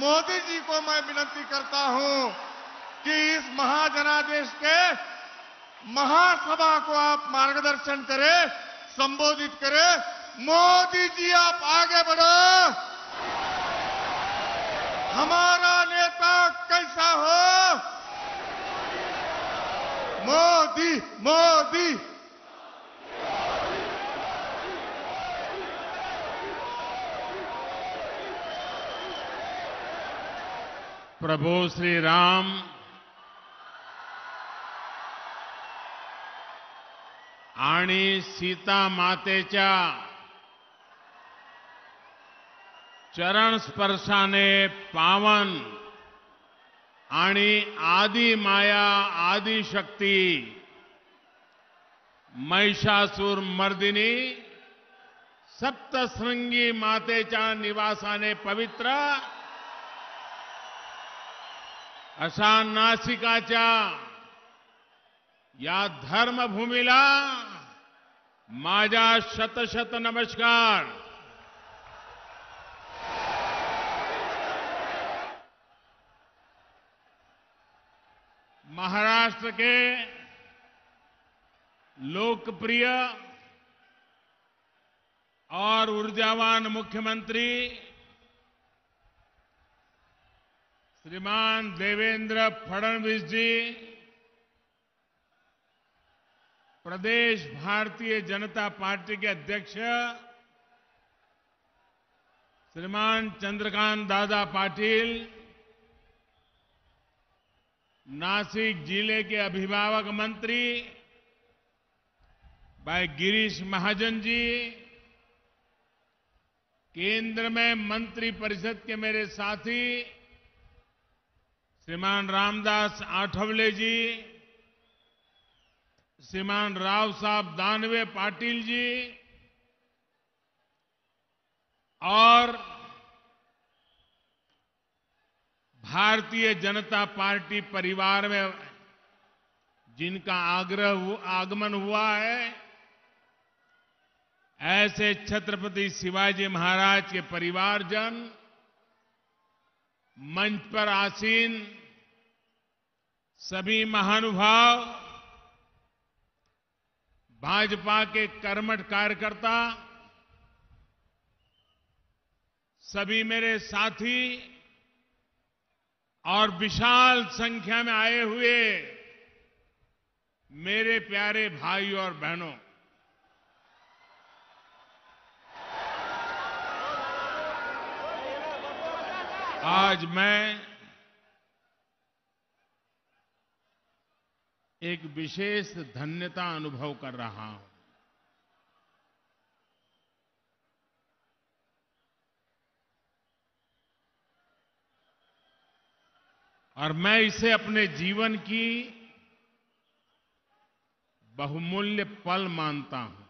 मोदी जी को मैं विनती करता हूं कि इस महाजनादेश के महासभा को आप मार्गदर्शन करें संबोधित करें मोदी जी आप आगे बढ़ो हमारा नेता कैसा हो मोदी मोदी प्रभु श्री राम आणि सीता मातेच्या चरण स्पर्शाने पावन आणि आदि माया आदि शक्ती महिषासूर मर्दिनी सप्तशृंगी मातेच्या निवासाने पवित्र अशा नासिकाचा या धर्मभूमीला माझा शतशत नमस्कार महाराष्ट्र के लोकप्रिय और ऊर्जावान मुख्यमंत्री श्रीमान देवेंद्र फडणवीस जी प्रदेश भारतीय जनता पार्टी के अध्यक्ष श्रीमान चंद्रकांत दादा पाटिल नासिक जिले के अभिभावक मंत्री भाई गिरीश महाजन जी केंद्र में मंत्रिपरिषद के मेरे साथी श्रीमान रामदास आठवले जी श्रीमान राव साहब दानवे पाटिल जी और भारतीय जनता पार्टी परिवार में जिनका आग्रह आगमन हुआ है ऐसे छत्रपति शिवाजी महाराज के परिवारजन मंच पर आसीन सभी महानुभाव भाजपा के कर्मठ कार्यकर्ता सभी मेरे साथी और विशाल संख्या में आए हुए मेरे प्यारे भाई और बहनों आज मैं एक विशेष धन्यता अनुभव कर रहा हूं और मैं इसे अपने जीवन की बहुमूल्य पल मानता हूं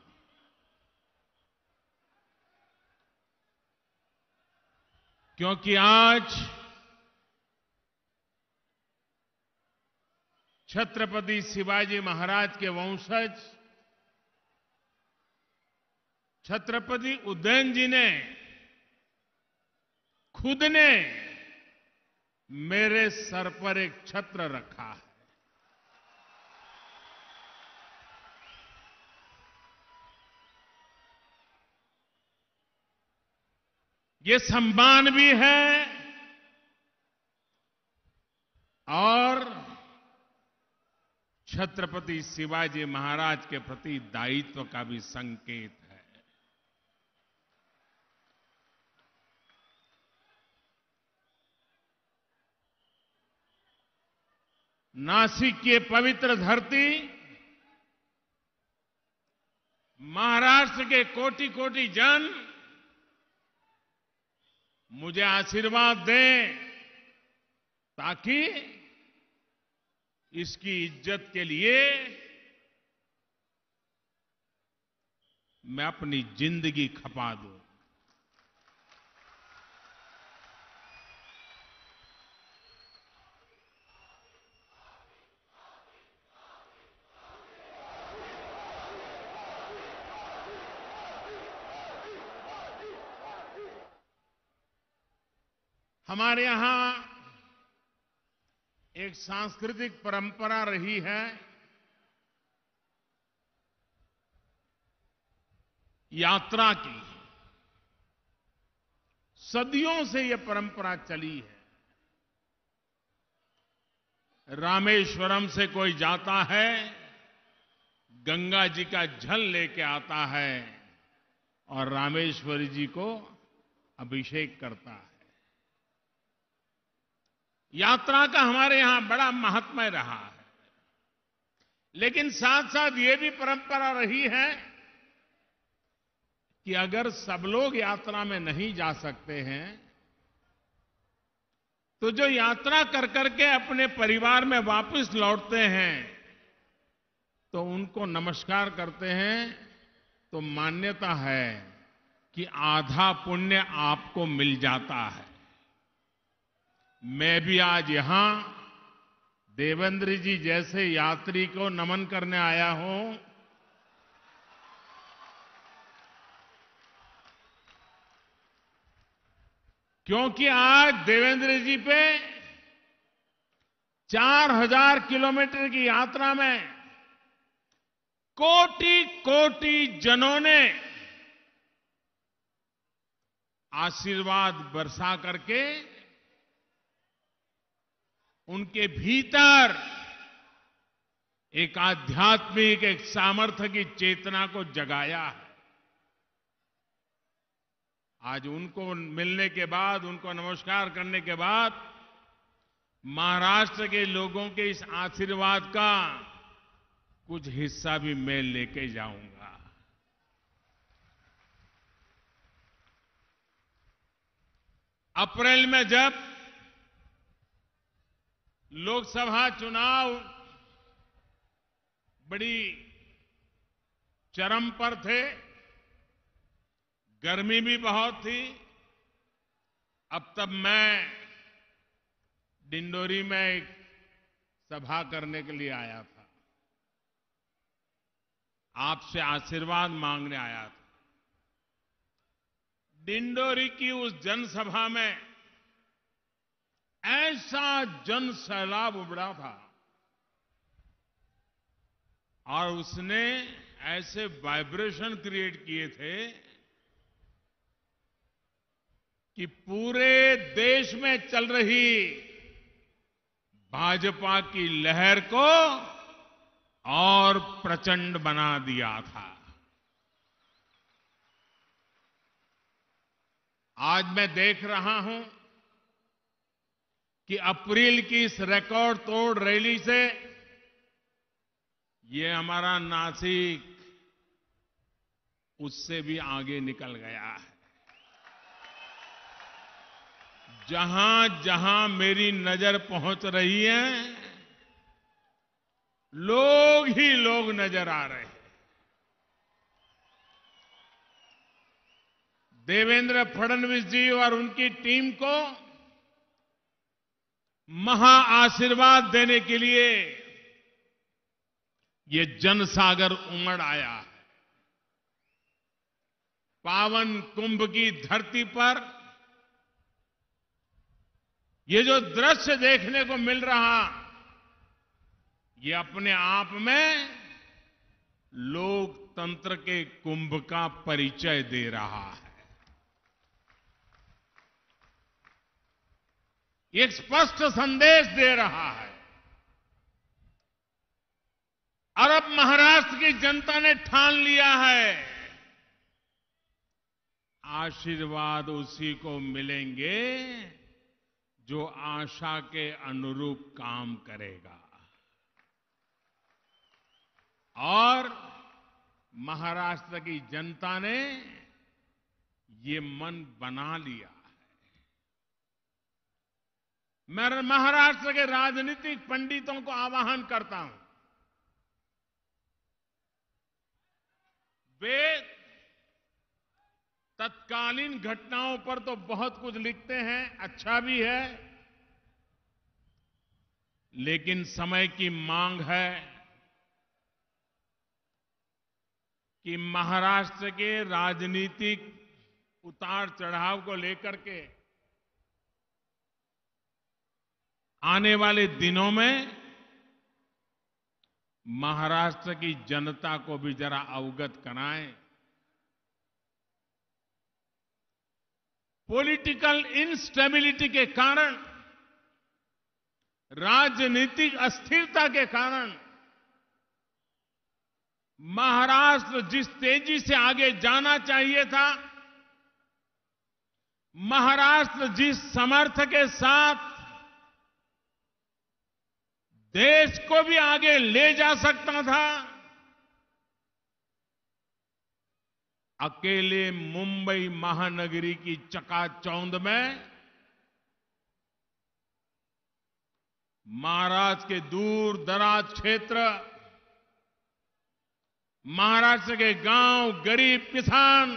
क्योंकि आज छत्रपति शिवाजी महाराज के वंशज छत्रपति उदयन जी ने खुद ने मेरे सर पर एक छत्र रखा है ये सम्मान भी है और छत्रपति शिवाजी महाराज के प्रति दायित्व का भी संकेत है नासिक की पवित्र धरती महाराष्ट्र के कोटि कोटि जन मुझे आशीर्वाद दें ताकि इसकी इज्जत के लिए मैं अपनी जिंदगी खपा दूं हमारे यहां एक सांस्कृतिक परंपरा रही है यात्रा की सदियों से यह परंपरा चली है रामेश्वरम से कोई जाता है गंगा जी का जल लेके आता है और रामेश्वरी जी को अभिषेक करता है यात्रा का हमारे यहां बड़ा महात्मय रहा है लेकिन साथ साथ ये भी परंपरा रही है कि अगर सब लोग यात्रा में नहीं जा सकते हैं तो जो यात्रा कर करके अपने परिवार में वापस लौटते हैं तो उनको नमस्कार करते हैं तो मान्यता है कि आधा पुण्य आपको मिल जाता है मैं भी आज यहां देवेंद्र जी जैसे यात्री को नमन करने आया हूं क्योंकि आज देवेंद्र जी पे 4000 किलोमीटर की यात्रा में कोटि कोटि जनों ने आशीर्वाद बरसा करके उनके भीतर एक आध्यात्मिक एक सामर्थ्य की चेतना को जगाया है आज उनको मिलने के बाद उनको नमस्कार करने के बाद महाराष्ट्र के लोगों के इस आशीर्वाद का कुछ हिस्सा भी मैं लेके जाऊंगा अप्रैल में जब लोकसभा चुनाव बड़ी चरम पर थे गर्मी भी बहुत थी अब तब मैं डिंडोरी में एक सभा करने के लिए आया था आपसे आशीर्वाद मांगने आया था डिंडोरी की उस जनसभा में ऐसा जन सैलाब उबड़ा था और उसने ऐसे वाइब्रेशन क्रिएट किए थे कि पूरे देश में चल रही भाजपा की लहर को और प्रचंड बना दिया था आज मैं देख रहा हूं कि अप्रैल की इस रिकॉर्ड तोड़ रैली से ये हमारा नासिक उससे भी आगे निकल गया है जहां जहां मेरी नजर पहुंच रही है लोग ही लोग नजर आ रहे हैं देवेंद्र फडणवीस जी और उनकी टीम को महाआशीर्वाद देने के लिए ये जनसागर उमड़ आया है पावन कुंभ की धरती पर ये जो दृश्य देखने को मिल रहा ये अपने आप में लोकतंत्र के कुंभ का परिचय दे रहा है एक स्पष्ट संदेश दे रहा है और अब महाराष्ट्र की जनता ने ठान लिया है आशीर्वाद उसी को मिलेंगे जो आशा के अनुरूप काम करेगा और महाराष्ट्र की जनता ने ये मन बना लिया मैं महाराष्ट्र के राजनीतिक पंडितों को आवाहन करता हूं वे तत्कालीन घटनाओं पर तो बहुत कुछ लिखते हैं अच्छा भी है लेकिन समय की मांग है कि महाराष्ट्र के राजनीतिक उतार चढ़ाव को लेकर के आने वाले दिनों में महाराष्ट्र की जनता को भी जरा अवगत कराएं पॉलिटिकल इंस्टेबिलिटी के कारण राजनीतिक अस्थिरता के कारण महाराष्ट्र जिस तेजी से आगे जाना चाहिए था महाराष्ट्र जिस समर्थ के साथ देश को भी आगे ले जा सकता था अकेले मुंबई महानगरी की चकाचौंध में महाराष्ट्र के दूर दराज क्षेत्र महाराष्ट्र के गांव गरीब किसान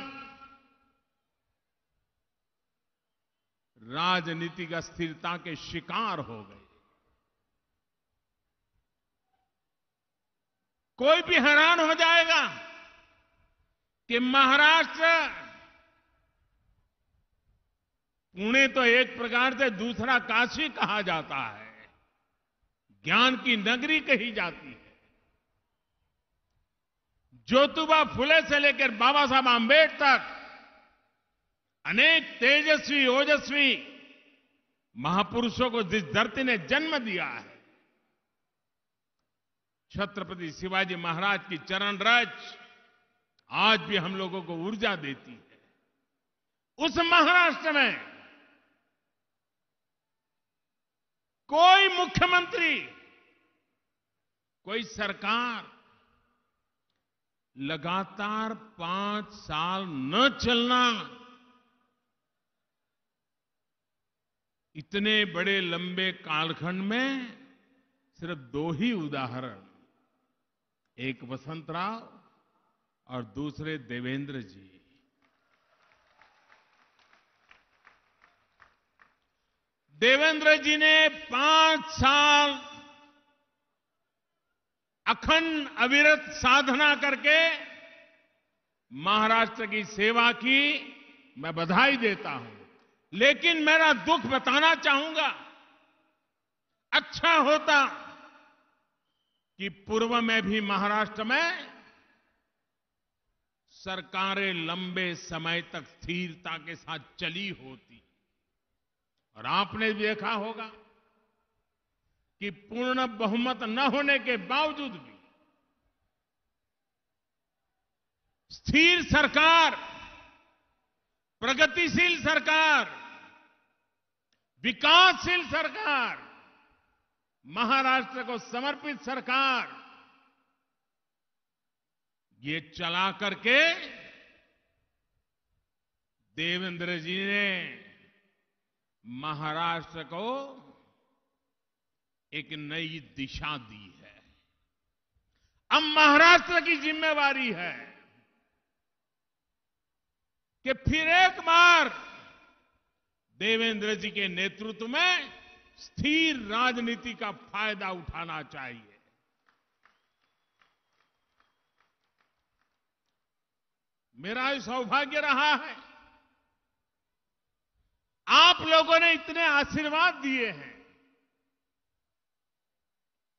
राजनीतिक अस्थिरता के शिकार हो गए कोई भी हैरान हो जाएगा कि महाराष्ट्र पुणे तो एक प्रकार से दूसरा काशी कहा जाता है ज्ञान की नगरी कही जाती है ज्योतिबा फुले से लेकर बाबा साहब आंबेडकर तक अनेक तेजस्वी ओजस्वी महापुरुषों को जिस धरती ने जन्म दिया है छत्रपति शिवाजी महाराज की चरण रज आज भी हम लोगों को ऊर्जा देती है उस महाराष्ट्र में कोई मुख्यमंत्री कोई सरकार लगातार पांच साल न चलना इतने बड़े लंबे कालखंड में सिर्फ दो ही उदाहरण एक वसंत राव और दूसरे देवेंद्र जी देवेंद्र जी ने पांच साल अखंड अविरत साधना करके महाराष्ट्र की सेवा की मैं बधाई देता हूं लेकिन मेरा दुख बताना चाहूंगा अच्छा होता कि पूर्व में भी महाराष्ट्र में सरकारें लंबे समय तक स्थिरता के साथ चली होती और आपने देखा होगा कि पूर्ण बहुमत न होने के बावजूद भी स्थिर सरकार प्रगतिशील सरकार विकासशील सरकार महाराष्ट्र को समर्पित सरकार ये चला करके देवेंद्र जी ने महाराष्ट्र को एक नई दिशा दी है अब महाराष्ट्र की जिम्मेवारी है कि फिर एक बार देवेंद्र जी के नेतृत्व में स्थिर राजनीति का फायदा उठाना चाहिए मेरा ये सौभाग्य रहा है आप लोगों ने इतने आशीर्वाद दिए हैं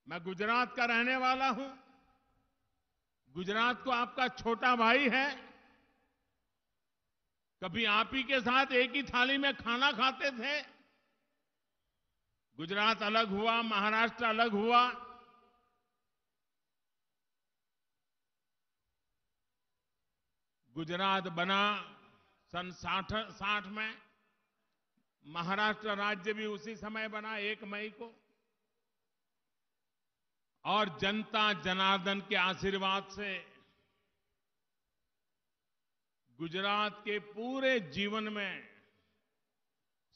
मैं गुजरात का रहने वाला हूं गुजरात को आपका छोटा भाई है कभी आप ही के साथ एक ही थाली में खाना खाते थे गुजरात अलग हुआ महाराष्ट्र अलग हुआ गुजरात बना सन साठ साठ में महाराष्ट्र राज्य भी उसी समय बना एक मई को और जनता जनार्दन के आशीर्वाद से गुजरात के पूरे जीवन में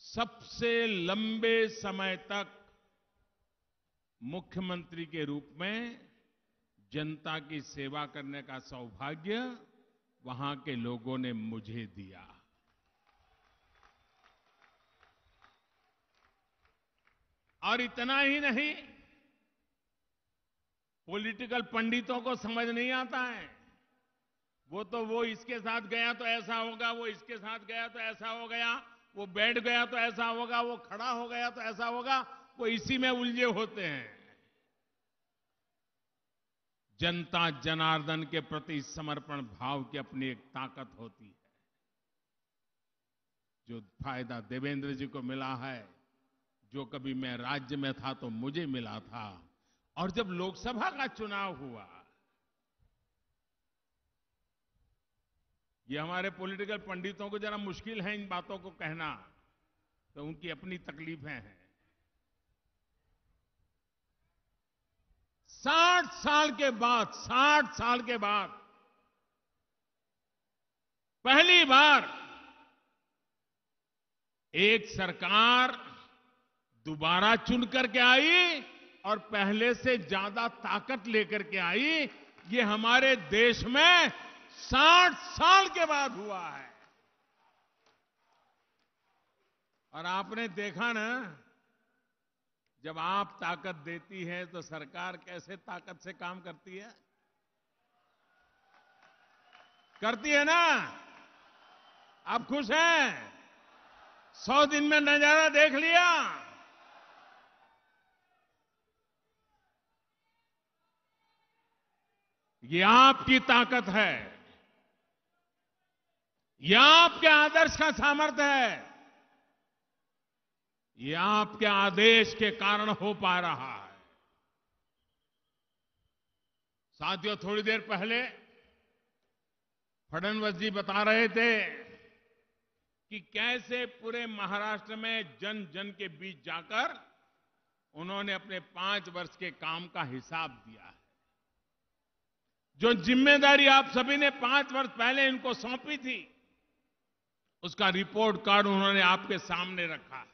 सबसे लंबे समय तक मुख्यमंत्री के रूप में जनता की सेवा करने का सौभाग्य वहां के लोगों ने मुझे दिया और इतना ही नहीं पॉलिटिकल पंडितों को समझ नहीं आता है वो तो वो इसके साथ गया तो ऐसा होगा वो इसके साथ गया तो ऐसा हो गया वो बैठ गया तो ऐसा होगा वो खड़ा हो गया तो ऐसा होगा वो इसी में उलझे होते हैं जनता जनार्दन के प्रति समर्पण भाव की अपनी एक ताकत होती है जो फायदा देवेंद्र जी को मिला है जो कभी मैं राज्य में था तो मुझे मिला था और जब लोकसभा का चुनाव हुआ ये हमारे पॉलिटिकल पंडितों को जरा मुश्किल है इन बातों को कहना तो उनकी अपनी तकलीफें हैं साठ साल के बाद साठ साल के बाद पहली बार एक सरकार दोबारा चुन करके आई और पहले से ज्यादा ताकत लेकर के आई ये हमारे देश में साठ साल के बाद हुआ है और आपने देखा ना जब आप ताकत देती है तो सरकार कैसे ताकत से काम करती है करती है ना आप खुश हैं सौ दिन में नजारा देख लिया ये आपकी ताकत है यह आपके आदर्श का सामर्थ्य है यह आपके आदेश के कारण हो पा रहा है साथियों थोड़ी देर पहले फडणवीस जी बता रहे थे कि कैसे पूरे महाराष्ट्र में जन जन के बीच जाकर उन्होंने अपने पांच वर्ष के काम का हिसाब दिया है जो जिम्मेदारी आप सभी ने पांच वर्ष पहले इनको सौंपी थी उसका रिपोर्ट कार्ड उन्होंने आपके सामने रखा है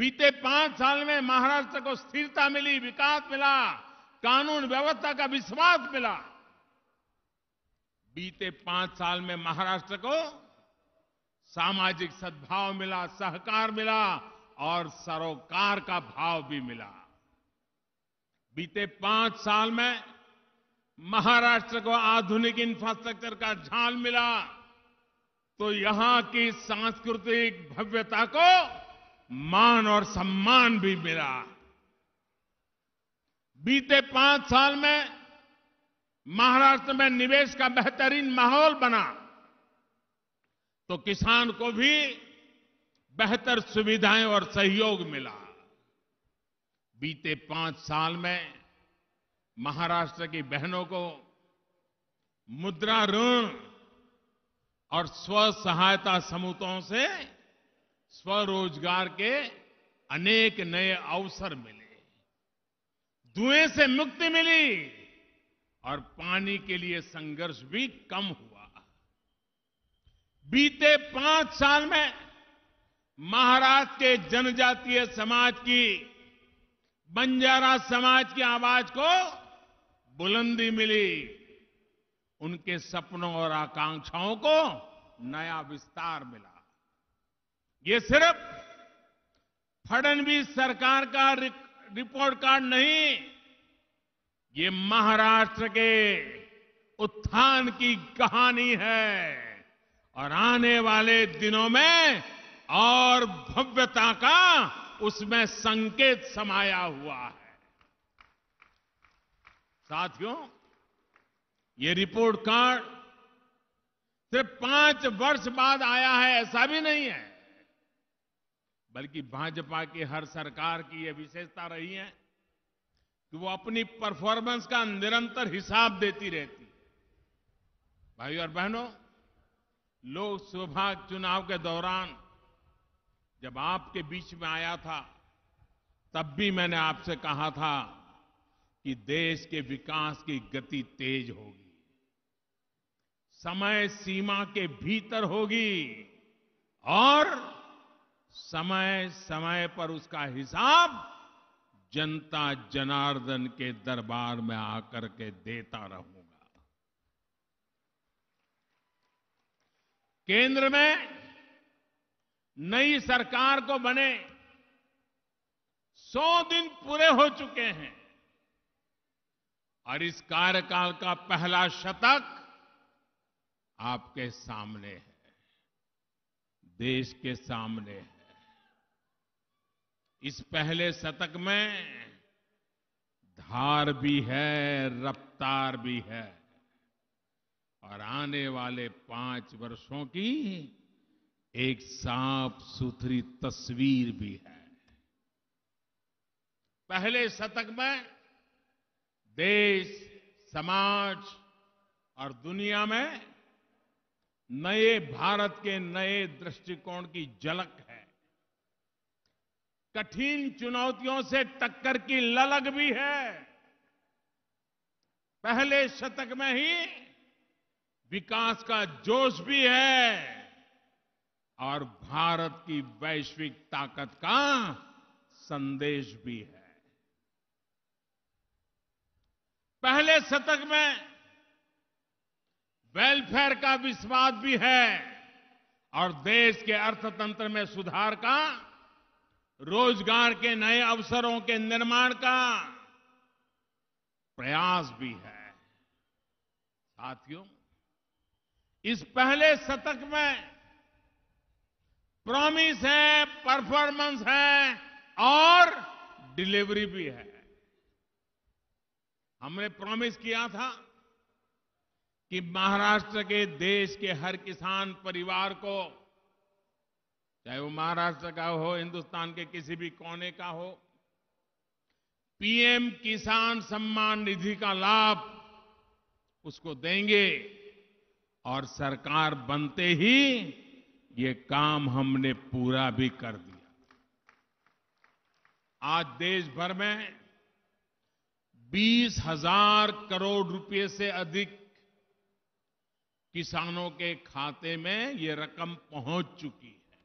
बीते पांच साल में महाराष्ट्र को स्थिरता मिली विकास मिला कानून व्यवस्था का विश्वास मिला बीते पांच साल में महाराष्ट्र को सामाजिक सद्भाव मिला सहकार मिला और सरोकार का भाव भी मिला बीते पांच साल में महाराष्ट्र को आधुनिक इंफ्रास्ट्रक्चर का झाल मिला तो यहां की सांस्कृतिक भव्यता को मान और सम्मान भी मिला बीते पांच साल में महाराष्ट्र में निवेश का बेहतरीन माहौल बना तो किसान को भी बेहतर सुविधाएं और सहयोग मिला बीते पांच साल में महाराष्ट्र की बहनों को मुद्रा ऋण और स्व सहायता समूहों से स्वरोजगार के अनेक नए अवसर मिले धुएं से मुक्ति मिली और पानी के लिए संघर्ष भी कम हुआ बीते पांच साल में महाराष्ट्र के जनजातीय समाज की बंजारा समाज की आवाज को बुलंदी मिली उनके सपनों और आकांक्षाओं को नया विस्तार मिला ये सिर्फ फडणवीस सरकार का रिपोर्ट कार्ड नहीं ये महाराष्ट्र के उत्थान की कहानी है और आने वाले दिनों में और भव्यता का उसमें संकेत समाया हुआ है साथियों ये रिपोर्ट कार्ड सिर्फ पांच वर्ष बाद आया है ऐसा भी नहीं है बल्कि भाजपा की हर सरकार की यह विशेषता रही है कि वो अपनी परफॉर्मेंस का निरंतर हिसाब देती रहती है भाई और बहनों लोकसभा चुनाव के दौरान जब आपके बीच में आया था तब भी मैंने आपसे कहा था कि देश के विकास की गति तेज होगी समय सीमा के भीतर होगी और समय समय पर उसका हिसाब जनता जनार्दन के दरबार में आकर के देता रहूंगा केंद्र में नई सरकार को तो बने सौ दिन पूरे हो चुके हैं और इस कार्यकाल का पहला शतक आपके सामने है देश के सामने है इस पहले शतक में धार भी है रफ्तार भी है और आने वाले पांच वर्षों की एक साफ सुथरी तस्वीर भी है पहले शतक में देश समाज और दुनिया में नए भारत के नए दृष्टिकोण की झलक है कठिन चुनौतियों से टक्कर की ललक भी है पहले शतक में ही विकास का जोश भी है और भारत की वैश्विक ताकत का संदेश भी है पहले शतक में वेलफेयर का विश्वास भी है और देश के अर्थतंत्र में सुधार का रोजगार के नए अवसरों के निर्माण का प्रयास भी है साथियों इस पहले शतक में प्रॉमिस है परफॉर्मेंस है और डिलीवरी भी है हमने प्रॉमिस किया था कि महाराष्ट्र के देश के हर किसान परिवार को चाहे वो महाराष्ट्र का हो हिंदुस्तान के किसी भी कोने का हो पीएम किसान सम्मान निधि का लाभ उसको देंगे और सरकार बनते ही ये काम हमने पूरा भी कर दिया आज देश भर में बीस हजार करोड़ रुपए से अधिक किसानों के खाते में ये रकम पहुंच चुकी है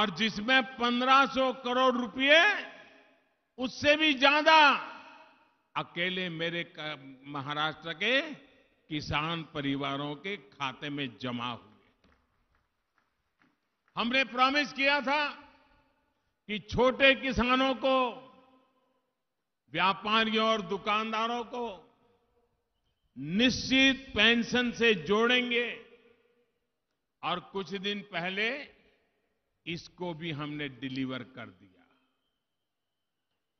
और जिसमें 1500 करोड़ रुपए उससे भी ज्यादा अकेले मेरे महाराष्ट्र के किसान परिवारों के खाते में जमा हुए हमने प्रॉमिस किया था कि छोटे किसानों को व्यापारियों और दुकानदारों को निश्चित पेंशन से जोड़ेंगे और कुछ दिन पहले इसको भी हमने डिलीवर कर दिया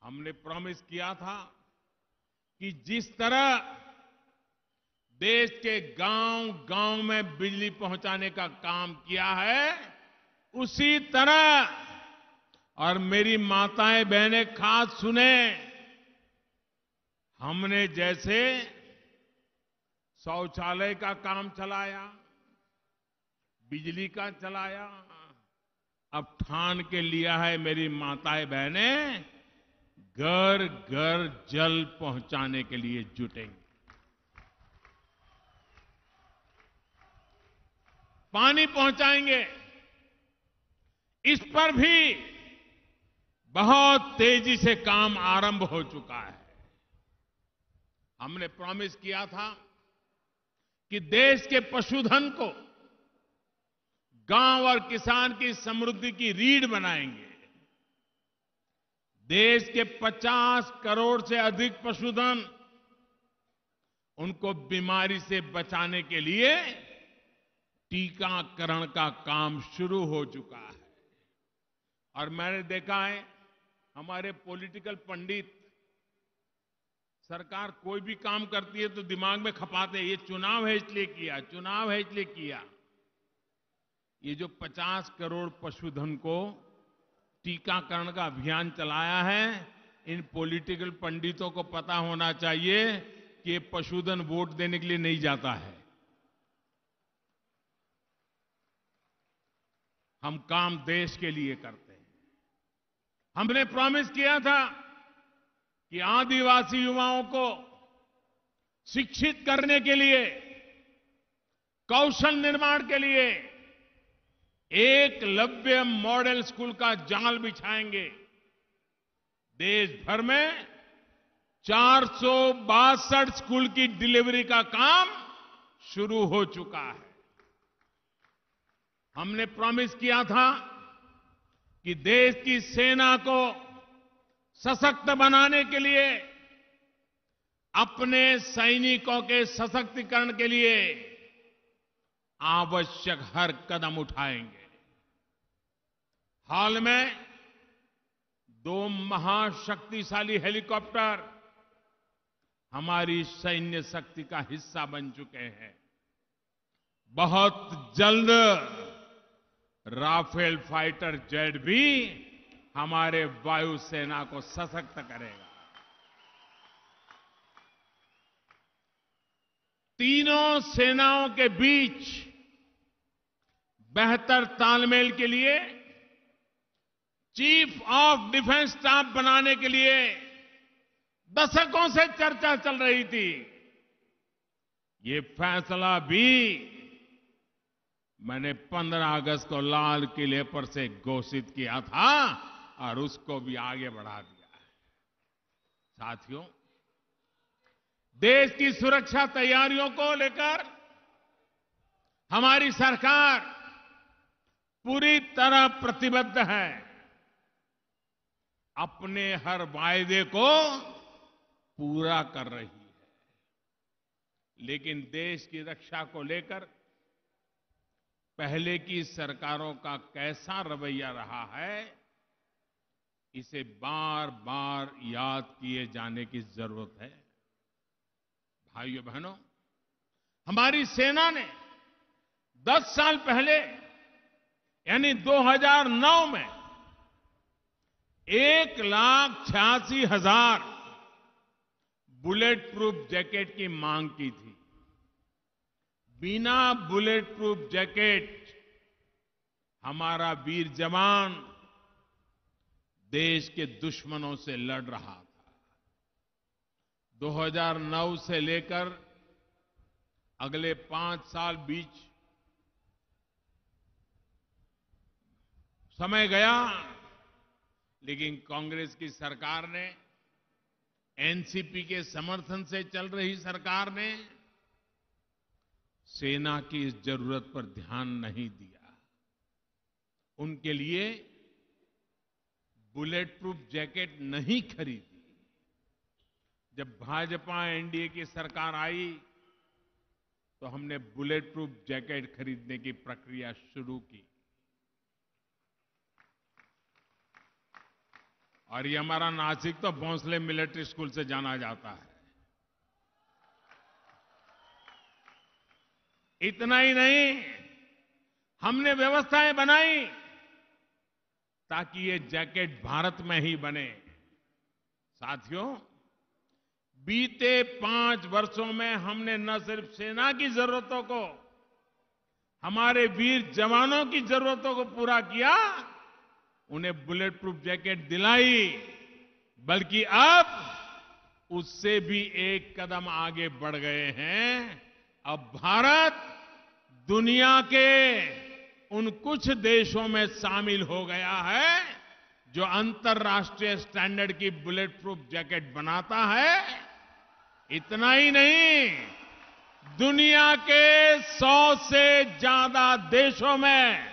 हमने प्रॉमिस किया था कि जिस तरह देश के गांव गांव में बिजली पहुंचाने का काम किया है उसी तरह और मेरी माताएं बहनें खास सुने हमने जैसे शौचालय का काम चलाया बिजली का चलाया अब ठान के लिया है मेरी माताएं बहनें घर घर जल पहुंचाने के लिए जुटेंगे पानी पहुंचाएंगे इस पर भी बहुत तेजी से काम आरंभ हो चुका है हमने प्रॉमिस किया था कि देश के पशुधन को गांव और किसान की समृद्धि की रीढ़ बनाएंगे देश के 50 करोड़ से अधिक पशुधन उनको बीमारी से बचाने के लिए टीकाकरण का काम शुरू हो चुका है और मैंने देखा है हमारे पॉलिटिकल पंडित सरकार कोई भी काम करती है तो दिमाग में खपाते हैं ये चुनाव है इसलिए किया चुनाव है इसलिए किया ये जो 50 करोड़ पशुधन को टीकाकरण का अभियान चलाया है इन पॉलिटिकल पंडितों को पता होना चाहिए कि पशुधन वोट देने के लिए नहीं जाता है हम काम देश के लिए करते हैं हमने प्रॉमिस किया था कि आदिवासी युवाओं को शिक्षित करने के लिए कौशल निर्माण के लिए एक लव्य मॉडल स्कूल का जाल बिछाएंगे देश भर में चार स्कूल की डिलीवरी का काम शुरू हो चुका है हमने प्रॉमिस किया था कि देश की सेना को सशक्त बनाने के लिए अपने सैनिकों के सशक्तिकरण के लिए आवश्यक हर कदम उठाएंगे हाल में दो महाशक्तिशाली हेलीकॉप्टर हमारी सैन्य शक्ति का हिस्सा बन चुके हैं बहुत जल्द राफेल फाइटर जेट भी हमारे वायुसेना को सशक्त करेगा तीनों सेनाओं के बीच बेहतर तालमेल के लिए चीफ ऑफ डिफेंस स्टाफ बनाने के लिए दशकों से चर्चा चल रही थी ये फैसला भी मैंने 15 अगस्त को लाल किले पर से घोषित किया था और उसको भी आगे बढ़ा दिया है साथियों देश की सुरक्षा तैयारियों को लेकर हमारी सरकार पूरी तरह प्रतिबद्ध है अपने हर वायदे को पूरा कर रही है लेकिन देश की रक्षा को लेकर पहले की सरकारों का कैसा रवैया रहा है इसे बार बार याद किए जाने की जरूरत है भाइयों बहनों हमारी सेना ने 10 साल पहले यानी 2009 में एक लाख छियासी हजार बुलेट प्रूफ जैकेट की मांग की थी बिना बुलेट प्रूफ जैकेट हमारा वीर जवान देश के दुश्मनों से लड़ रहा था 2009 से लेकर अगले पांच साल बीच समय गया लेकिन कांग्रेस की सरकार ने एनसीपी के समर्थन से चल रही सरकार ने सेना की इस जरूरत पर ध्यान नहीं दिया उनके लिए बुलेट प्रूफ जैकेट नहीं खरीदी जब भाजपा एनडीए की सरकार आई तो हमने बुलेट प्रूफ जैकेट खरीदने की प्रक्रिया शुरू की और ये हमारा नासिक तो भोंसले मिलिट्री स्कूल से जाना जाता है इतना ही नहीं हमने व्यवस्थाएं बनाई ताकि ये जैकेट भारत में ही बने साथियों बीते पांच वर्षों में हमने न सिर्फ सेना की जरूरतों को हमारे वीर जवानों की जरूरतों को पूरा किया उन्हें बुलेट प्रूफ जैकेट दिलाई बल्कि अब उससे भी एक कदम आगे बढ़ गए हैं अब भारत दुनिया के उन कुछ देशों में शामिल हो गया है जो अंतर्राष्ट्रीय स्टैंडर्ड की बुलेट प्रूफ जैकेट बनाता है इतना ही नहीं दुनिया के सौ से ज्यादा देशों में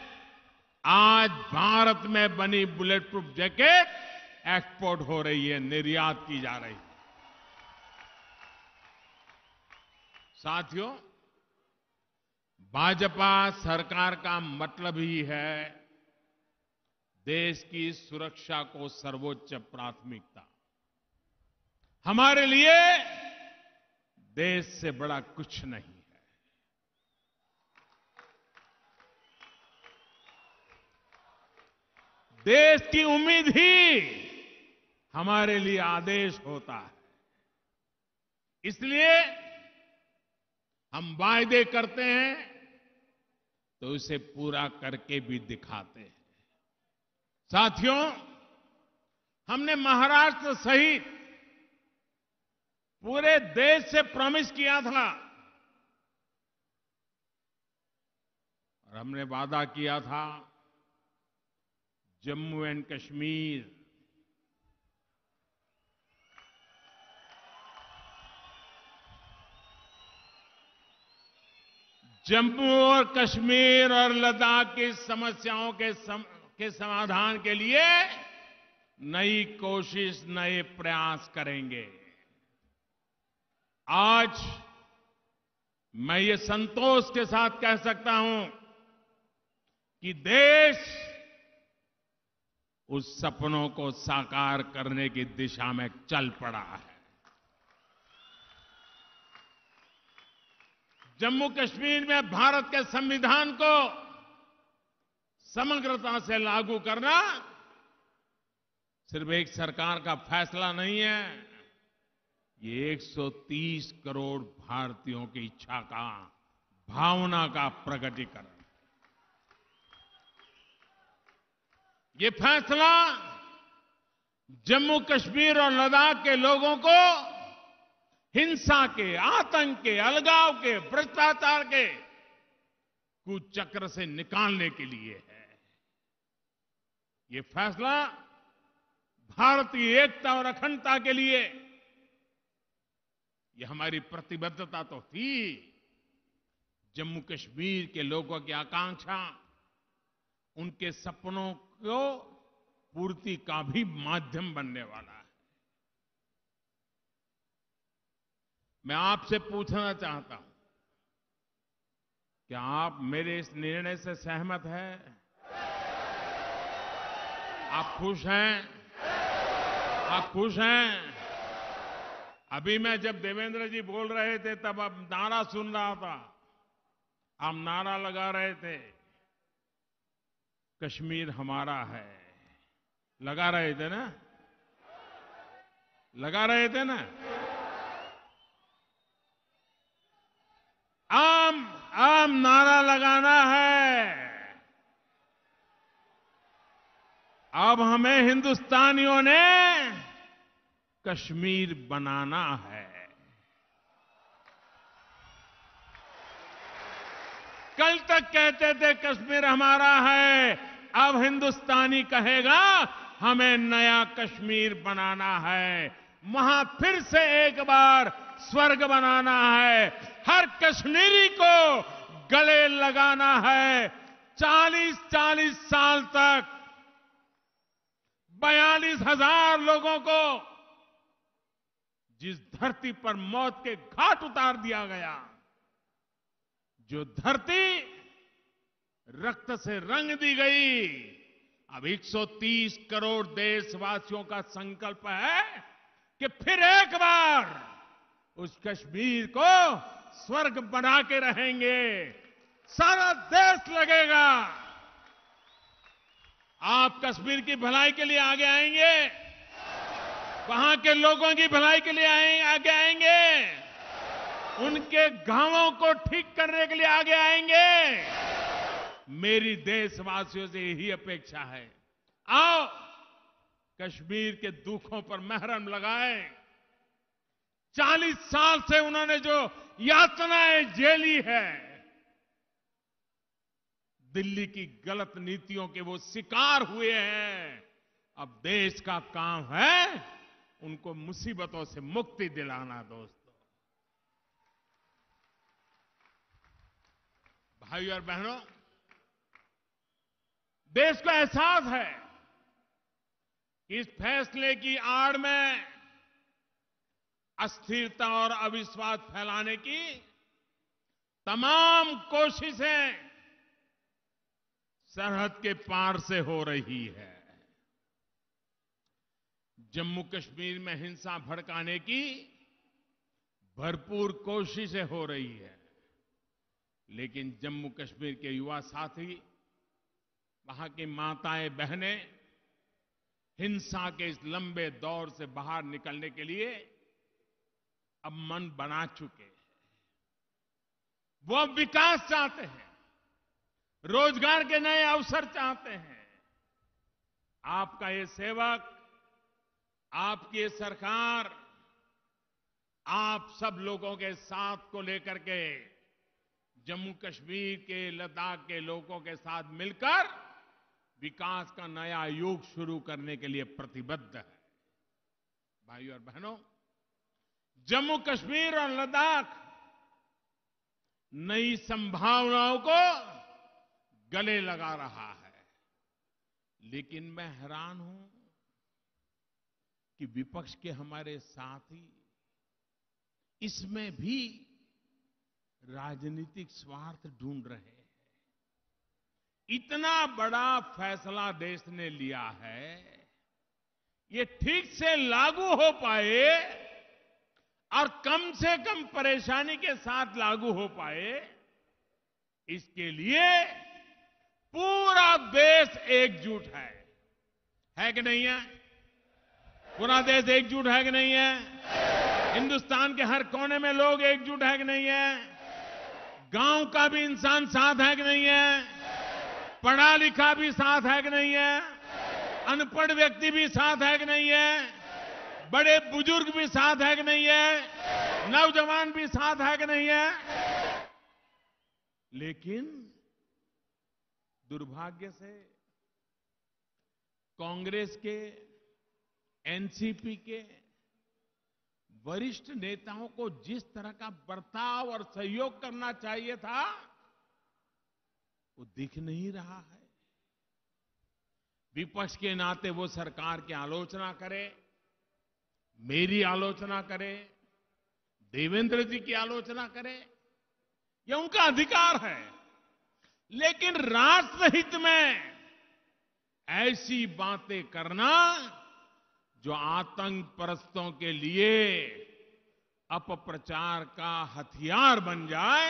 आज भारत में बनी बुलेट प्रूफ जैकेट एक्सपोर्ट हो रही है निर्यात की जा रही है साथियों भाजपा सरकार का मतलब ही है देश की सुरक्षा को सर्वोच्च प्राथमिकता हमारे लिए देश से बड़ा कुछ नहीं है देश की उम्मीद ही हमारे लिए आदेश होता है इसलिए हम वायदे करते हैं तो उसे पूरा करके भी दिखाते हैं साथियों हमने महाराष्ट्र सहित पूरे देश से प्रॉमिस किया था और हमने वादा किया था जम्मू एंड कश्मीर जम्मू और कश्मीर और लद्दाख की समस्याओं के सम, के समाधान के लिए नई कोशिश नए प्रयास करेंगे आज मैं ये संतोष के साथ कह सकता हूं कि देश उस सपनों को साकार करने की दिशा में चल पड़ा है जम्मू कश्मीर में भारत के संविधान को समग्रता से लागू करना सिर्फ एक सरकार का फैसला नहीं है ये 130 करोड़ भारतीयों की इच्छा का भावना का प्रकटीकरण ये फैसला जम्मू कश्मीर और लद्दाख के लोगों को हिंसा के आतंक के अलगाव के भ्रष्टाचार के कुचक्र से निकालने के लिए है ये फैसला भारतीय एकता और अखंडता के लिए ये हमारी प्रतिबद्धता तो थी जम्मू कश्मीर के लोगों की आकांक्षा उनके सपनों को पूर्ति का भी माध्यम बनने वाला मैं आपसे पूछना चाहता हूं क्या आप मेरे इस निर्णय से सहमत हैं आप खुश हैं आप खुश हैं अभी मैं जब देवेंद्र जी बोल रहे थे तब आप नारा सुन रहा था आप नारा लगा रहे थे कश्मीर हमारा है लगा रहे थे ना लगा रहे थे ना अब अब नारा लगाना है अब हमें हिंदुस्तानियों ने कश्मीर बनाना है कल तक कहते थे कश्मीर हमारा है अब हिंदुस्तानी कहेगा हमें नया कश्मीर बनाना है वहां फिर से एक बार स्वर्ग बनाना है हर कश्मीरी को गले लगाना है 40-40 साल तक बयालीस हजार लोगों को जिस धरती पर मौत के घाट उतार दिया गया जो धरती रक्त से रंग दी गई अब 130 करोड़ देशवासियों का संकल्प है कि फिर एक बार उस कश्मीर को स्वर्ग बना के रहेंगे सारा देश लगेगा आप कश्मीर की भलाई के लिए आगे आएंगे वहां के लोगों की भलाई के लिए आए, आगे आएंगे उनके गांवों को ठीक करने के लिए आगे आएंगे मेरी देशवासियों से यही अपेक्षा है आओ कश्मीर के दुखों पर महरम लगाएं चालीस साल से उन्होंने जो यातनाएं झेली है दिल्ली की गलत नीतियों के वो शिकार हुए हैं अब देश का काम है उनको मुसीबतों से मुक्ति दिलाना दोस्तों भाई और बहनों देश को एहसास है इस फैसले की आड़ में अस्थिरता और अविश्वास फैलाने की तमाम कोशिशें सरहद के पार से हो रही है जम्मू कश्मीर में हिंसा भड़काने की भरपूर कोशिशें हो रही है लेकिन जम्मू कश्मीर के युवा साथी वहां की माताएं बहनें हिंसा के इस लंबे दौर से बाहर निकलने के लिए अब मन बना चुके हैं वो विकास चाहते हैं रोजगार के नए अवसर चाहते हैं आपका ये सेवक आपकी ये सरकार आप सब लोगों के साथ को लेकर के जम्मू कश्मीर के लद्दाख के लोगों के साथ मिलकर विकास का नया युग शुरू करने के लिए प्रतिबद्ध है भाइयों और बहनों जम्मू कश्मीर और लद्दाख नई संभावनाओं को गले लगा रहा है लेकिन मैं हैरान हूं कि विपक्ष के हमारे साथी इसमें भी राजनीतिक स्वार्थ ढूंढ रहे हैं इतना बड़ा फैसला देश ने लिया है ये ठीक से लागू हो पाए और कम से कम परेशानी के साथ लागू हो पाए इसके लिए पूरा देश एकजुट है है कि नहीं है पूरा देश एकजुट है कि नहीं है हिंदुस्तान के हर कोने में लोग एकजुट है कि नहीं है गांव का भी इंसान साथ है कि नहीं है पढ़ा लिखा भी साथ है कि नहीं है अनपढ़ व्यक्ति भी साथ है कि नहीं है बड़े बुजुर्ग भी साथ है कि नहीं है नौजवान भी साथ है कि नहीं है लेकिन दुर्भाग्य से कांग्रेस के एनसीपी के वरिष्ठ नेताओं को जिस तरह का बर्ताव और सहयोग करना चाहिए था वो दिख नहीं रहा है विपक्ष के नाते वो सरकार की आलोचना करे मेरी आलोचना करें देवेंद्र जी की आलोचना करें यह उनका अधिकार है लेकिन राष्ट्र हित में ऐसी बातें करना जो आतंक परस्तों के लिए अपप्रचार का हथियार बन जाए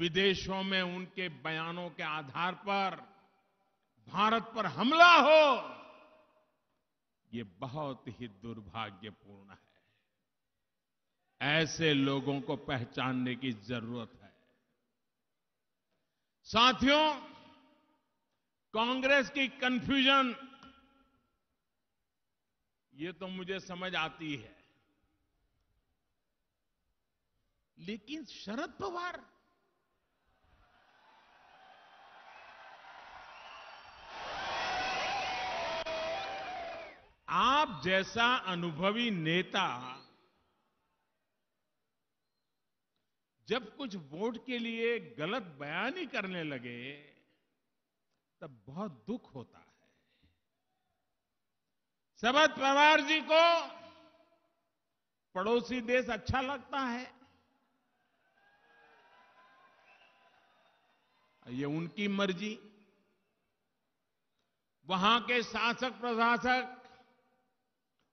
विदेशों में उनके बयानों के आधार पर भारत पर हमला हो ये बहुत ही दुर्भाग्यपूर्ण है ऐसे लोगों को पहचानने की जरूरत है साथियों कांग्रेस की कंफ्यूजन ये तो मुझे समझ आती है लेकिन शरद पवार आप जैसा अनुभवी नेता जब कुछ वोट के लिए गलत बयानी करने लगे तब बहुत दुख होता है शरद पवार जी को पड़ोसी देश अच्छा लगता है ये उनकी मर्जी वहां के शासक प्रशासक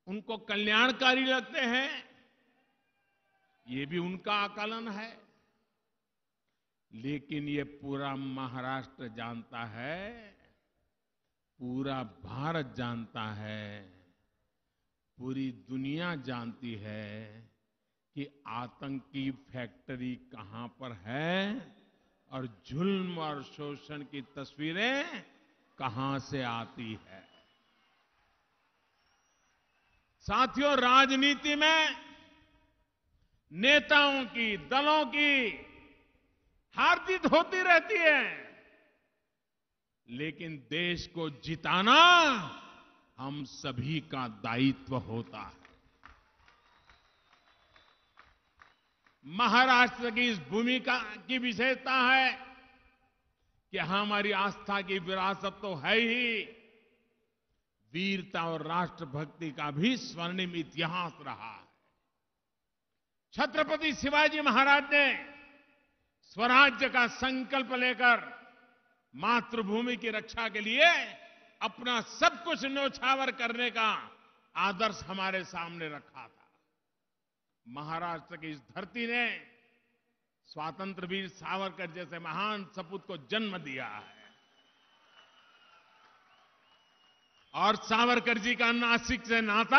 उनको कल्याणकारी लगते हैं ये भी उनका आकलन है लेकिन ये पूरा महाराष्ट्र जानता है पूरा भारत जानता है पूरी दुनिया जानती है कि आतंकी फैक्ट्री कहां पर है और जुल्म और शोषण की तस्वीरें कहां से आती है साथियों राजनीति में नेताओं की दलों की हार जीत होती रहती है लेकिन देश को जिताना हम सभी का दायित्व होता है महाराष्ट्र की इस भूमि का की विशेषता है कि हमारी आस्था की विरासत तो है ही वीरता और राष्ट्रभक्ति का भी स्वर्णिम इतिहास रहा है छत्रपति शिवाजी महाराज ने स्वराज्य का संकल्प लेकर मातृभूमि की रक्षा के लिए अपना सब कुछ न्योछावर करने का आदर्श हमारे सामने रखा था महाराष्ट्र की इस धरती ने स्वातंत्र वीर सावरकर जैसे महान सपूत को जन्म दिया है और सावरकर जी का नासिक से नाता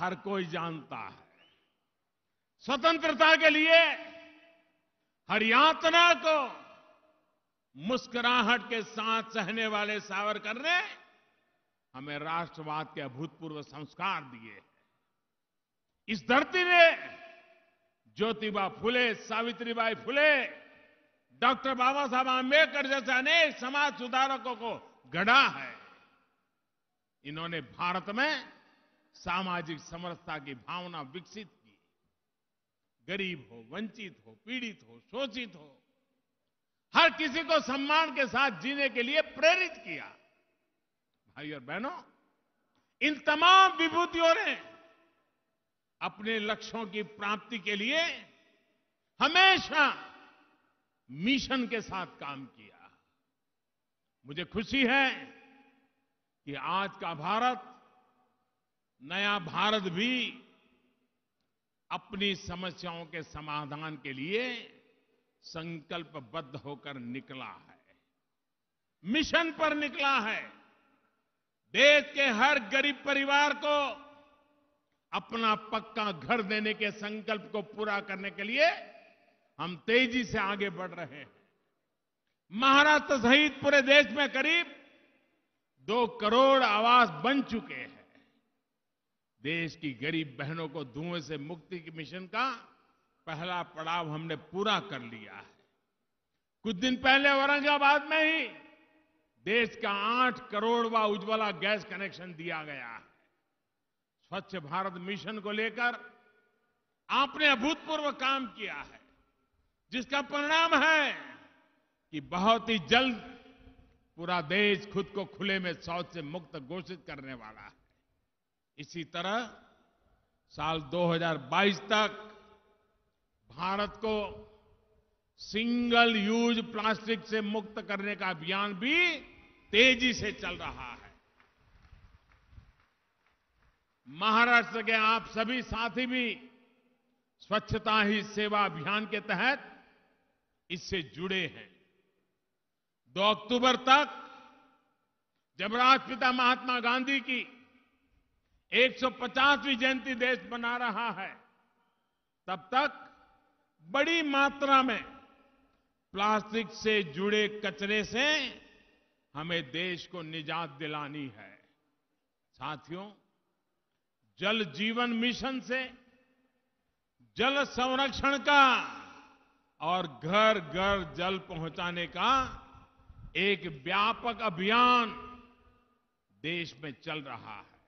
हर कोई जानता है स्वतंत्रता के लिए हर यातना को मुस्कुराहट के साथ सहने वाले सावरकर ने हमें राष्ट्रवाद के अभूतपूर्व संस्कार दिए इस धरती ने ज्योतिबा फुले सावित्रीबाई फुले डॉक्टर बाबा साहब आम्बेडकर जैसे अनेक समाज सुधारकों को गढ़ा है इन्होंने भारत में सामाजिक समरसता की भावना विकसित की गरीब हो वंचित हो पीड़ित हो शोषित हो हर किसी को सम्मान के साथ जीने के लिए प्रेरित किया भाई और बहनों इन तमाम विभूतियों ने अपने लक्ष्यों की प्राप्ति के लिए हमेशा मिशन के साथ काम किया मुझे खुशी है कि आज का भारत नया भारत भी अपनी समस्याओं के समाधान के लिए संकल्पबद्ध होकर निकला है मिशन पर निकला है देश के हर गरीब परिवार को अपना पक्का घर देने के संकल्प को पूरा करने के लिए हम तेजी से आगे बढ़ रहे हैं महाराष्ट्र सहित पूरे देश में करीब दो करोड़ आवास बन चुके हैं देश की गरीब बहनों को धुएं से मुक्ति के मिशन का पहला पड़ाव हमने पूरा कर लिया है कुछ दिन पहले औरंगाबाद में ही देश का आठ करोड़ व उज्ज्वला गैस कनेक्शन दिया गया है स्वच्छ भारत मिशन को लेकर आपने अभूतपूर्व काम किया है जिसका परिणाम है कि बहुत ही जल्द पूरा देश खुद को खुले में शौच से मुक्त घोषित करने वाला है इसी तरह साल 2022 तक भारत को सिंगल यूज प्लास्टिक से मुक्त करने का अभियान भी तेजी से चल रहा है महाराष्ट्र के आप सभी साथी भी स्वच्छता ही सेवा अभियान के तहत इससे जुड़े हैं दो अक्टूबर तक जब राष्ट्रपिता महात्मा गांधी की 150वीं जयंती देश मना रहा है तब तक बड़ी मात्रा में प्लास्टिक से जुड़े कचरे से हमें देश को निजात दिलानी है साथियों जल जीवन मिशन से जल संरक्षण का और घर घर जल पहुंचाने का एक व्यापक अभियान देश में चल रहा है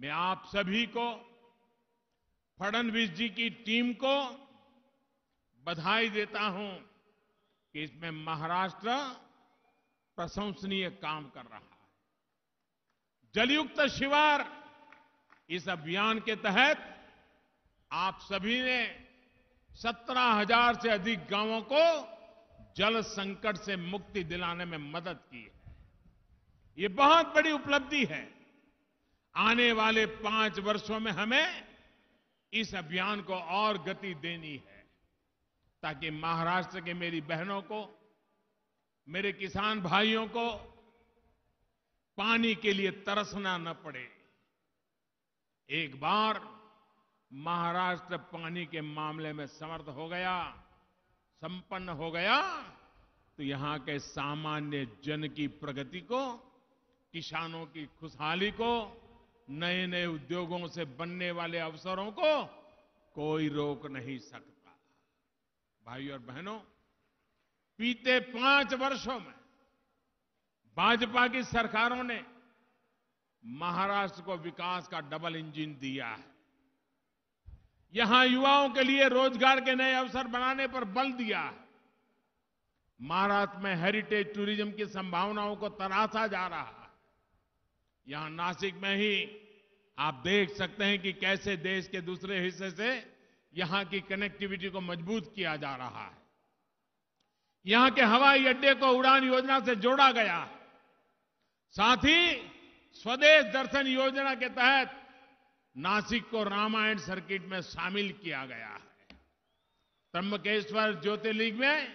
मैं आप सभी को फडणवीस जी की टीम को बधाई देता हूं कि इसमें महाराष्ट्र प्रशंसनीय काम कर रहा है जलयुक्त शिवार इस अभियान के तहत आप सभी ने सत्रह हजार से अधिक गांवों को जल संकट से मुक्ति दिलाने में मदद की है ये बहुत बड़ी उपलब्धि है आने वाले पांच वर्षों में हमें इस अभियान को और गति देनी है ताकि महाराष्ट्र के मेरी बहनों को मेरे किसान भाइयों को पानी के लिए तरसना न पड़े एक बार महाराष्ट्र पानी के मामले में समर्थ हो गया संपन्न हो गया तो यहां के सामान्य जन की प्रगति को किसानों की खुशहाली को नए नए उद्योगों से बनने वाले अवसरों को कोई रोक नहीं सकता भाई और बहनों बीते पांच वर्षों में भाजपा की सरकारों ने महाराष्ट्र को विकास का डबल इंजन दिया है यहां युवाओं के लिए रोजगार के नए अवसर बनाने पर बल दिया है महाराष्ट्र में हेरिटेज टूरिज्म की संभावनाओं को तराशा जा रहा है यहां नासिक में ही आप देख सकते हैं कि कैसे देश के दूसरे हिस्से से यहां की कनेक्टिविटी को मजबूत किया जा रहा है यहां के हवाई अड्डे को उड़ान योजना से जोड़ा गया है साथ ही स्वदेश दर्शन योजना के तहत नासिक को रामायण सर्किट में शामिल किया गया है त्रंबकेश्वर ज्योतिर्लिंग में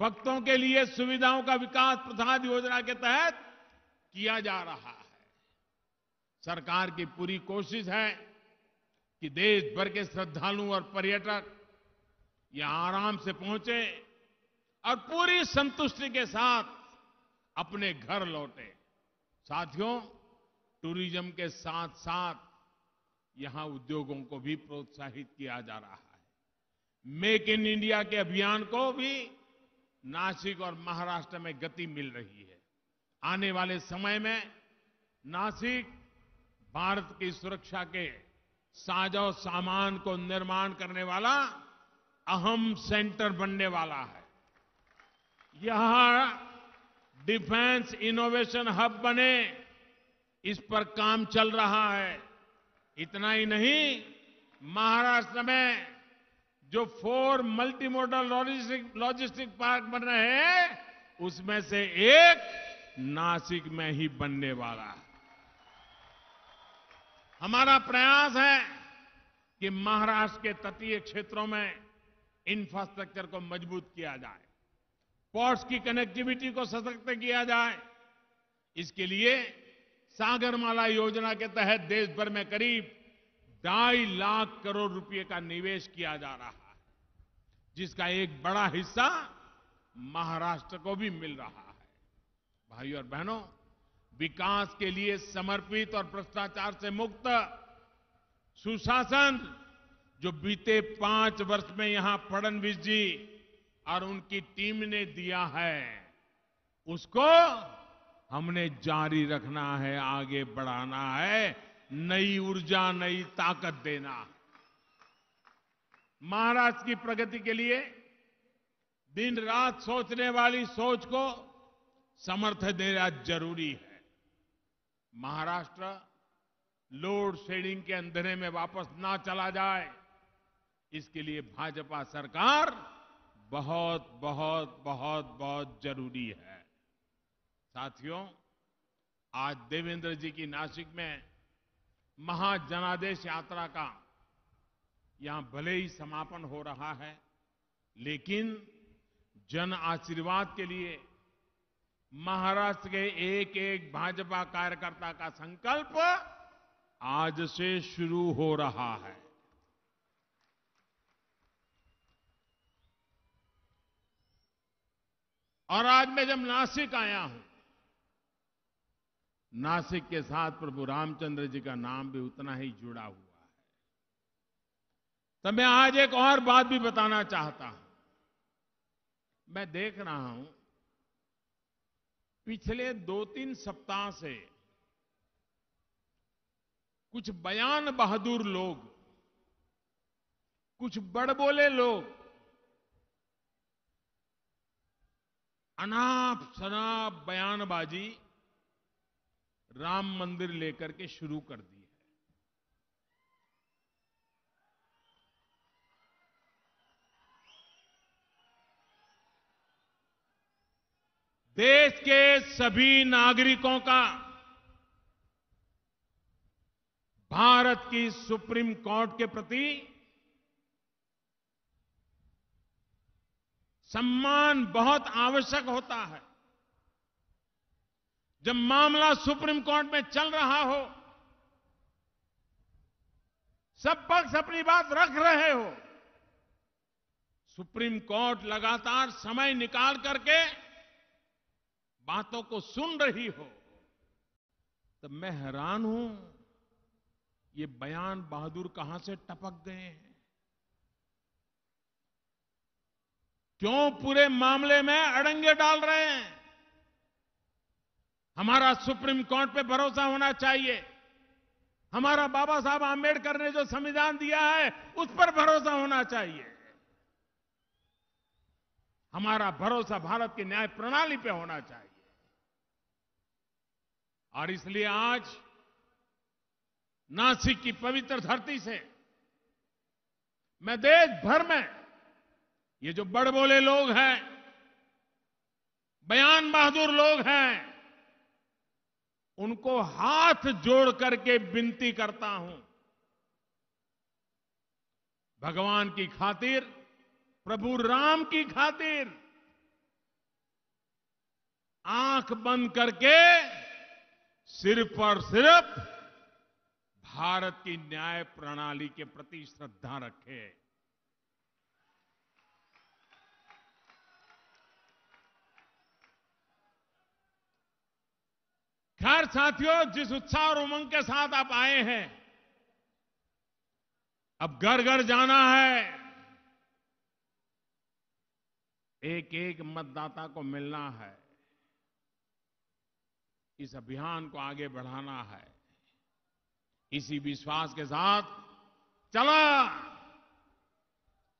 भक्तों के लिए सुविधाओं का विकास प्रसाद योजना के तहत किया जा रहा है सरकार की पूरी कोशिश है कि देश भर के श्रद्धालु और पर्यटक यहां आराम से पहुंचे और पूरी संतुष्टि के साथ अपने घर लौटे साथियों टूरिज्म के साथ साथ यहां उद्योगों को भी प्रोत्साहित किया जा रहा है मेक इन इंडिया के अभियान को भी नासिक और महाराष्ट्र में गति मिल रही है आने वाले समय में नासिक भारत की सुरक्षा के साजो सामान को निर्माण करने वाला अहम सेंटर बनने वाला है यहां डिफेंस इनोवेशन हब बने इस पर काम चल रहा है इतना ही नहीं महाराष्ट्र में जो four multi modal logistic logistic park बन रहे हैं उसमें से एक नासिक में ही बनने वाला है हमारा प्रयास है कि महाराष्ट्र के तटीय क्षेत्रों में इंफ्रास्ट्रक्चर को मजबूत किया जाए पोर्ट्स की कनेक्टिविटी को सशक्त किया जाए इसके लिए सागरमाला योजना के तहत देश भर में करीब ढाई लाख करोड़ रुपए का निवेश किया जा रहा है जिसका एक बड़ा हिस्सा महाराष्ट्र को भी मिल रहा है भाई और बहनों विकास के लिए समर्पित और भ्रष्टाचार से मुक्त सुशासन जो बीते पांच वर्ष में यहां फडणवीस जी और उनकी टीम ने दिया है उसको हमने जारी रखना है आगे बढ़ाना है नई ऊर्जा नई ताकत देना महाराष्ट्र की प्रगति के लिए दिन रात सोचने वाली सोच को समर्थन देना जरूरी है महाराष्ट्र लोड शेडिंग के अंधेरे में वापस ना चला जाए इसके लिए भाजपा सरकार बहुत बहुत बहुत बहुत जरूरी है साथियों आज देवेंद्र जी की नासिक में महाजनादेश यात्रा का यहां भले ही समापन हो रहा है लेकिन जन आशीर्वाद के लिए महाराष्ट्र के एक एक भाजपा कार्यकर्ता का संकल्प आज से शुरू हो रहा है और आज मैं जब नासिक आया हूं नासिक के साथ प्रभु रामचंद्र जी का नाम भी उतना ही जुड़ा हुआ है तो मैं आज एक और बात भी बताना चाहता हूं मैं देख रहा हूं पिछले दो तीन सप्ताह से कुछ बयान बहादुर लोग कुछ बड़बोले लोग अनाप शनाप बयानबाजी राम मंदिर लेकर के शुरू कर दी है देश के सभी नागरिकों का भारत की सुप्रीम कोर्ट के प्रति सम्मान बहुत आवश्यक होता है जब मामला सुप्रीम कोर्ट में चल रहा हो सब पक्ष अपनी बात रख रहे हो सुप्रीम कोर्ट लगातार समय निकाल करके बातों को सुन रही हो तो मैं हैरान हूं ये बयान बहादुर कहां से टपक गए हैं क्यों पूरे मामले में अड़ंगे डाल रहे हैं हमारा सुप्रीम कोर्ट पे भरोसा होना चाहिए हमारा बाबा साहब आंबेडकर ने जो संविधान दिया है उस पर भरोसा होना चाहिए हमारा भरोसा भारत की न्याय प्रणाली पे होना चाहिए और इसलिए आज नासिक की पवित्र धरती से मैं देश भर में ये जो बड़बोले लोग हैं बयान बहादुर लोग हैं उनको हाथ जोड़ करके विनती करता हूं भगवान की खातिर प्रभु राम की खातिर आंख बंद करके सिर्फ और सिर्फ भारत की न्याय प्रणाली के प्रति श्रद्धा रखें खैर साथियों जिस उत्साह और उमंग के साथ आप आए हैं अब घर घर जाना है एक एक मतदाता को मिलना है इस अभियान को आगे बढ़ाना है इसी विश्वास के साथ चला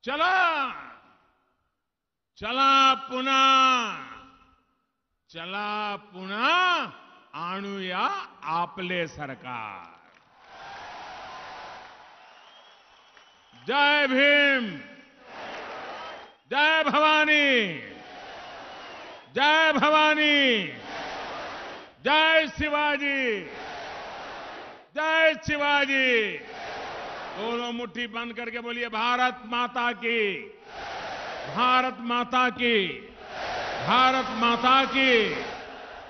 चला चला पुनः चला पुनः या आपले सरकार जय भीम जय भवानी जय भवानी जय शिवाजी जय शिवाजी दोनों मुट्ठी बंद करके बोलिए भारत माता की भारत माता की भारत माता की